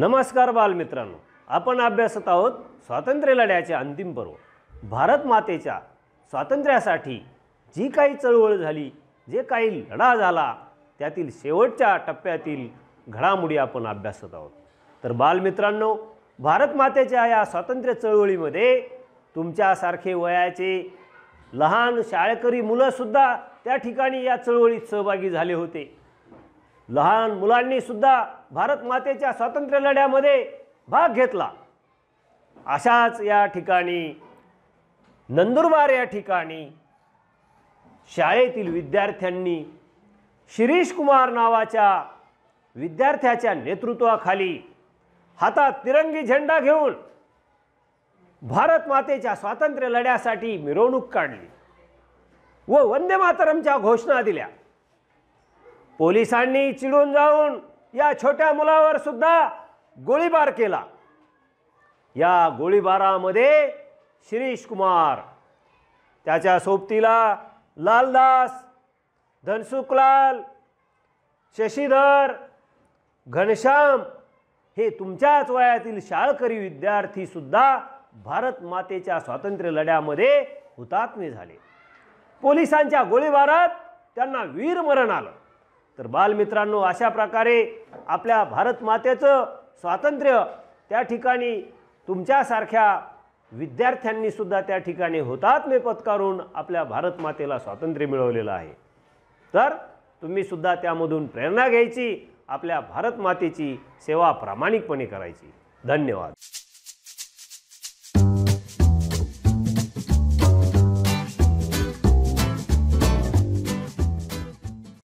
नमस्कार बालमित्रांनो आपण अभ्यासत आहोत स्वातंत्र्य लढ्याचे अंतिम पर्व भारत मातेच्या स्वातंत्र्यासाठी जी काही चळवळ झाली जे काही लढा झाला त्यातील शेवटच्या टप्प्यातील घडामोडी आपण अभ्यासत आहोत तर बालमित्रांनो भारत मातेच्या या स्वातंत्र्य चळवळीमध्ये तुमच्यासारखे वयाचे लहान शाळकरी मुलंसुद्धा त्या ठिकाणी या चळवळीत सहभागी झाले होते लहान मुलांनी सुद्धा भारत मातेच्या स्वातंत्र्य लढ्यामध्ये भाग घेतला अशाच या ठिकाणी नंदुरबार या ठिकाणी शाळेतील विद्यार्थ्यांनी शिरीष कुमार नावाच्या विद्यार्थ्याच्या नेतृत्वाखाली हातात तिरंगी झेंडा घेऊन भारत मातेच्या स्वातंत्र्य लढ्यासाठी मिरवणूक काढली व वंदे मातरमच्या घोषणा दिल्या पोलिसांनी चिडून जाऊन या छोट्या मुलावर सुद्धा गोळीबार केला या गोळीबारामध्ये शिरीष कुमार त्याच्या सोबतीला लालदास धनसुखलाल शशीधर घनश्याम हे तुमच्याच वयातील शाळकरी विद्यार्थीसुद्धा भारत मातेच्या स्वातंत्र्य लढ्यामध्ये हुतात्मे झाले पोलिसांच्या गोळीबारात त्यांना वीरमरण आलं तर बालमित्रांनो अशा प्रकारे आपल्या भारत मातेचं स्वातंत्र्य त्या ठिकाणी तुमच्यासारख्या विद्यार्थ्यांनीसुद्धा त्या ठिकाणी हुतात्म्य पत्कारून आपल्या भारत मातेला स्वातंत्र्य मिळवलेलं आहे तर तुम्हीसुद्धा त्यामधून प्रेरणा घ्यायची आपल्या भारत मातेची सेवा प्रामाणिकपणे करायची धन्यवाद